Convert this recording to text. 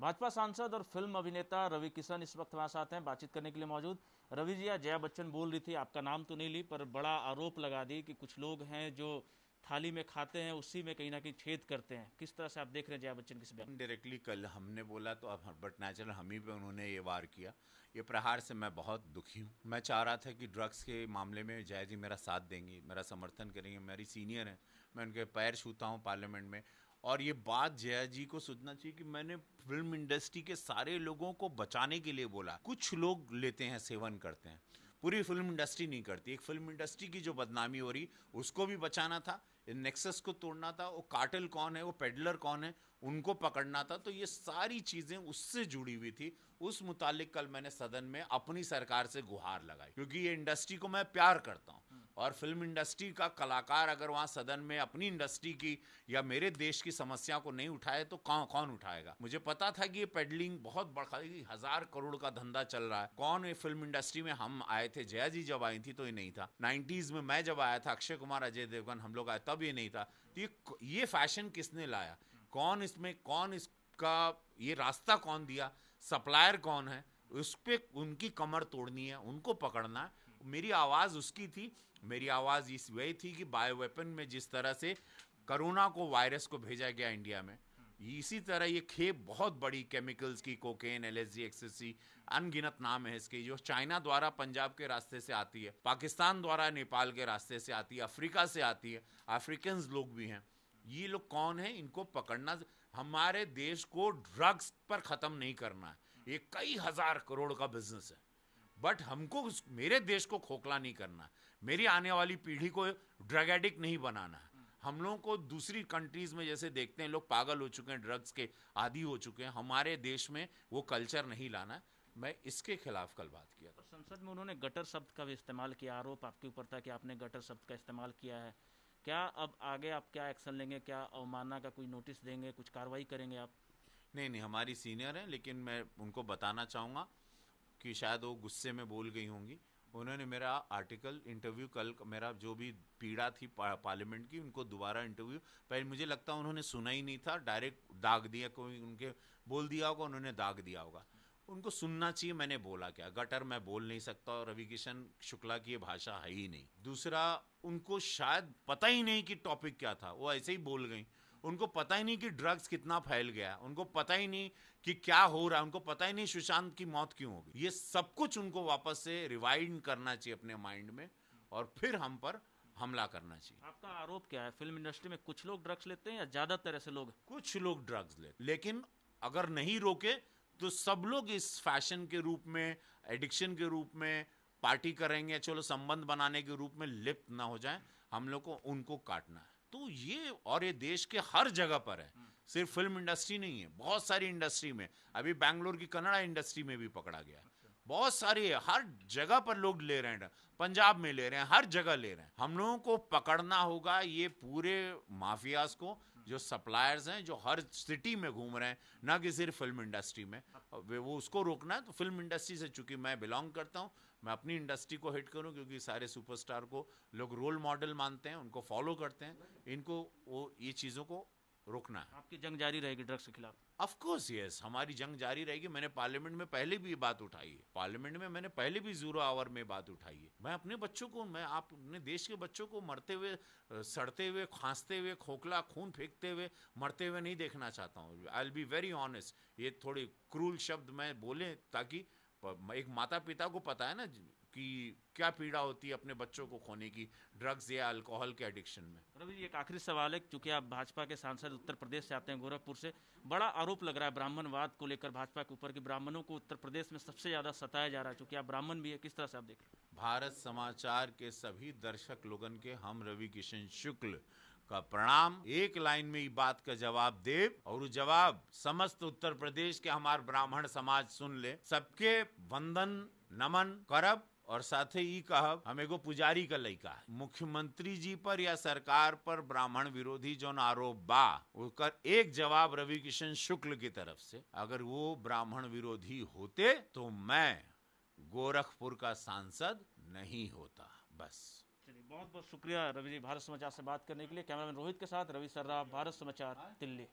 भाजपा सांसद और फिल्म अभिनेता रवि किशन इस वक्त हमारे साथ हैं बातचीत करने के लिए मौजूद रवि जी आज जया बच्चन बोल रही थी आपका नाम तो नहीं ली पर बड़ा आरोप लगा दी कि कुछ लोग हैं जो थाली में खाते हैं उसी में कहीं ना कहीं छेद करते हैं किस तरह से आप देख रहे हैं जया बच्चन किस बयान डायरेक्टली कल हमने बोला तो अब बट नेचुरल हम ही पे उन्होंने ये वार किया ये प्रहार से मैं बहुत दुखी हूँ मैं चाह रहा था कि ड्रग्स के मामले में जया जी मेरा साथ देंगी मेरा समर्थन करेंगे मेरी सीनियर हैं मैं उनके पैर छूता हूँ पार्लियामेंट में और ये बात जया जी को सोचना चाहिए कि मैंने फिल्म इंडस्ट्री के सारे लोगों को बचाने के लिए बोला कुछ लोग लेते हैं सेवन करते हैं पूरी फिल्म इंडस्ट्री नहीं करती एक फिल्म इंडस्ट्री की जो बदनामी हो रही उसको भी बचाना था नेक्सस को तोड़ना था वो कार्टल कौन है वो पेडलर कौन है उनको पकड़ना था तो ये सारी चीज़ें उससे जुड़ी हुई थी उस मुतालिक कल मैंने सदन में अपनी सरकार से गुहार लगाई क्योंकि ये इंडस्ट्री को मैं प्यार करता हूँ और फिल्म इंडस्ट्री का कलाकार अगर वहाँ सदन में अपनी इंडस्ट्री की या मेरे देश की समस्या को नहीं उठाए तो कौन कौन उठाएगा मुझे पता था कि ये पेडलिंग बहुत बड़ा हजार करोड़ का धंधा चल रहा है कौन ये फिल्म इंडस्ट्री में हम आए थे जया जी जब आई थी तो ये नहीं था नाइन्टीज में मैं जब आया था अक्षय कुमार अजय देवगन हम लोग आए तब ये नहीं था तो ये ये फैशन किसने लाया कौन इसमें कौन इसका ये रास्ता कौन दिया सप्लायर कौन है उस पर उनकी कमर तोड़नी है उनको पकड़ना है मेरी आवाज़ उसकी थी मेरी आवाज़ इस वे थी कि बायोवेपन में जिस तरह से करोना को वायरस को भेजा गया इंडिया में इसी तरह ये खेप बहुत बड़ी केमिकल्स की कोकेन एल एस एक्सेसी अनगिनत नाम है इसके जो चाइना द्वारा पंजाब के रास्ते से आती है पाकिस्तान द्वारा नेपाल के रास्ते से आती है अफ्रीका से आती है अफ्रीकन लोग भी हैं ये लोग कौन है इनको पकड़ना हमारे देश को ड्रग्स पर ख़त्म नहीं करना है ये कई हज़ार करोड़ का बिजनेस है बट हमको मेरे देश को खोखला नहीं करना मेरी आने वाली पीढ़ी को ड्रग एडिक्ट नहीं बनाना हम लोगों को दूसरी कंट्रीज में जैसे देखते हैं लोग पागल हो चुके हैं ड्रग्स के आदि हो चुके हैं हमारे देश में वो कल्चर नहीं लाना मैं इसके खिलाफ कल बात किया था संसद में उन्होंने गटर शब्द का भी इस्तेमाल किया आरोप आपके ऊपर था कि आपने गटर शब्द का इस्तेमाल किया है क्या अब आगे आप क्या एक्शन लेंगे क्या अवमानना का कोई नोटिस देंगे कुछ कार्रवाई करेंगे आप नहीं नहीं हमारी सीनियर हैं लेकिन मैं उनको बताना चाहूँगा कि शायद वो गुस्से में बोल गई होंगी उन्होंने मेरा आर्टिकल इंटरव्यू कल मेरा जो भी पीड़ा थी पा, पार्लियामेंट की उनको दोबारा इंटरव्यू पहले मुझे लगता है उन्होंने सुना ही नहीं था डायरेक्ट दाग दिया कोई उनके बोल दिया होगा उन्होंने दाग दिया होगा उनको सुनना चाहिए मैंने बोला क्या गटर मैं बोल नहीं सकता और रवि किशन शुक्ला की ये भाषा है ही नहीं दूसरा उनको शायद पता ही नहीं कि टॉपिक क्या था वो ऐसे ही बोल गई उनको पता ही नहीं कि ड्रग्स कितना फैल गया उनको पता ही नहीं कि क्या हो रहा है उनको पता ही नहीं सुशांत की मौत क्यों होगी ये सब कुछ उनको वापस से रिवाइंड करना चाहिए अपने माइंड में और फिर हम पर हमला करना चाहिए आपका आरोप क्या है फिल्म इंडस्ट्री में कुछ लोग ड्रग्स लेते हैं या ज़्यादातर ऐसे लोग कुछ लोग ड्रग्स लेते लेकिन अगर नहीं रोके तो सब लोग इस फैशन के रूप में एडिक्शन के रूप में पार्टी करेंगे चलो संबंध बनाने के रूप में लिप्त ना हो जाए हम लोग को उनको काटना है तो ये और ये देश के हर जगह पर है हम्म। सिर्फ फिल्म इंडस्ट्री नहीं है बहुत सारी इंडस्ट्री में अभी बैंगलोर की कन्नड़ा इंडस्ट्री में भी पकड़ा गया अच्छा। बहुत बहुत है हर जगह पर लोग ले रहे हैं पंजाब में ले रहे हैं हर जगह ले रहे हैं हम लोगों को पकड़ना होगा ये पूरे माफियाज को जो सप्लायर्स हैं जो हर सिटी में घूम रहे हैं ना कि सिर्फ फिल्म इंडस्ट्री में वे वो उसको रोकना है तो फिल्म इंडस्ट्री से चूंकि मैं बिलोंग करता हूँ मैं अपनी इंडस्ट्री को हिट करूँ क्योंकि सारे सुपरस्टार को लोग रोल मॉडल मानते हैं उनको फॉलो करते हैं इनको वो ये चीज़ों को रोकना है आपकी जंग जारी रहेगी ड्रग्स के खिलाफ अफकोर्स यस हमारी जंग जारी रहेगी मैंने पार्लियामेंट में पहले भी ये बात उठाई है पार्लियामेंट में मैंने पहले भी जीरो आवर में बात उठाई है मैं अपने बच्चों को मैं आप अपने देश के बच्चों को मरते हुए सड़ते हुए खांसते हुए खोखला खून फेंकते हुए मरते हुए नहीं देखना चाहता हूँ I'll be very honest ये थोड़े क्रूल शब्द मैं बोले ताकि एक माता पिता को पता है ना कि क्या पीड़ा होती है अपने बच्चों को खोने की ड्रग्स या अल्कोहल के एडिक्शन में रवि एक आखिरी सवाल है क्योंकि आप भाजपा के सांसद उत्तर प्रदेश से आते हैं गोरखपुर से बड़ा आरोप लग रहा है ब्राह्मणवाद को लेकर भाजपा के ऊपर कि ब्राह्मणों को उत्तर प्रदेश में सबसे ज़्यादा सताया जा रहा है क्योंकि आप ब्राह्मण भी है किस तरह से आप देख भारत समाचार के सभी दर्शक लोगन के हम रवि किशन शुक्ल का प्रणाम एक लाइन में ही बात का जवाब दे और जवाब समस्त उत्तर प्रदेश के हमारे ब्राह्मण समाज सुन ले सबके वंदन नमन करब और साथ ही कहब हम एगो पुजारी का लड़का है मुख्यमंत्री जी पर या सरकार पर ब्राह्मण विरोधी जो आरोप बा उसका एक जवाब रवि किशन शुक्ल की तरफ से अगर वो ब्राह्मण विरोधी होते तो मैं गोरखपुर का सांसद नहीं होता बस बहुत बहुत शुक्रिया रवि जी भारत समाचार से बात करने के लिए कैमरामैन रोहित के साथ रवि सर्रा भारत समाचार दिल्ली